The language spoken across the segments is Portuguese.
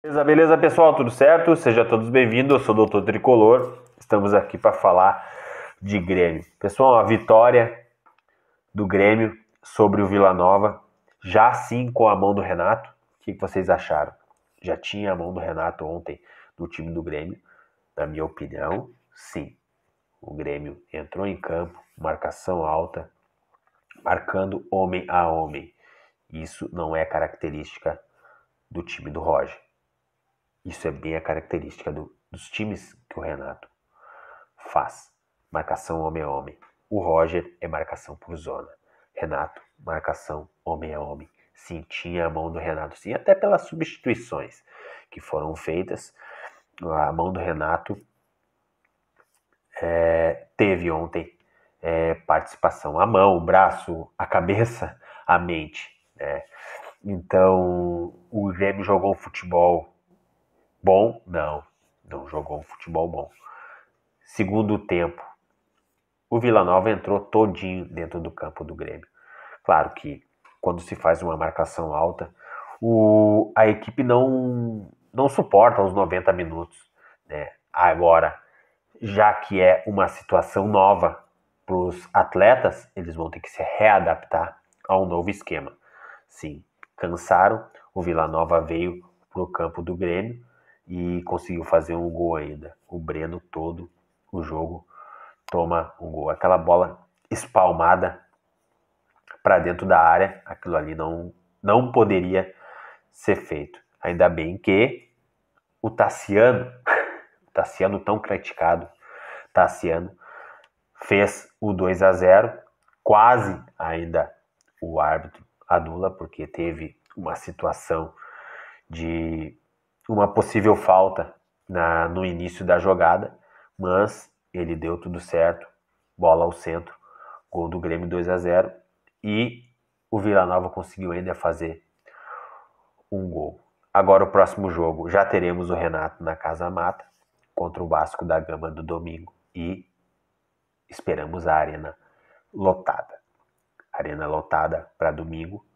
Beleza, beleza pessoal, tudo certo? Seja todos bem-vindos, eu sou o Dr. Tricolor, estamos aqui para falar de Grêmio. Pessoal, a vitória do Grêmio sobre o Vila Nova, já sim com a mão do Renato, o que vocês acharam? Já tinha a mão do Renato ontem no time do Grêmio? Na minha opinião, sim. O Grêmio entrou em campo, marcação alta, marcando homem a homem. Isso não é característica do time do Roger isso é bem a característica do, dos times que o Renato faz. Marcação homem a homem. O Roger é marcação por zona. Renato, marcação homem a homem. Sentia a mão do Renato, sim, até pelas substituições que foram feitas. A mão do Renato é, teve ontem é, participação. A mão, o braço, a cabeça, a mente. Né? Então, o Grêmio jogou futebol bom? Não, não jogou um futebol bom. Segundo tempo, o Vila Nova entrou todinho dentro do campo do Grêmio. Claro que quando se faz uma marcação alta, o, a equipe não, não suporta os 90 minutos. Né? Agora, já que é uma situação nova para os atletas, eles vão ter que se readaptar a um novo esquema. Sim, cansaram, o Vila Nova veio para o campo do Grêmio, e conseguiu fazer um gol ainda. O Breno todo o jogo toma um gol. Aquela bola espalmada para dentro da área, aquilo ali não não poderia ser feito. Ainda bem que o Tassiano, o Tassiano tão criticado, Tassiano fez o 2 a 0, quase ainda o árbitro anula porque teve uma situação de uma possível falta na, no início da jogada, mas ele deu tudo certo, bola ao centro, gol do Grêmio 2 a 0 e o Vila Nova conseguiu ainda fazer um gol. Agora o próximo jogo já teremos o Renato na Casa Mata contra o Vasco da Gama do domingo e esperamos a arena lotada. Arena lotada para domingo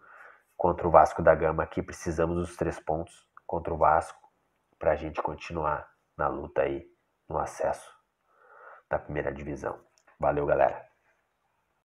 contra o Vasco da Gama que precisamos dos três pontos contra o Vasco para a gente continuar na luta aí no acesso da primeira divisão. Valeu, galera!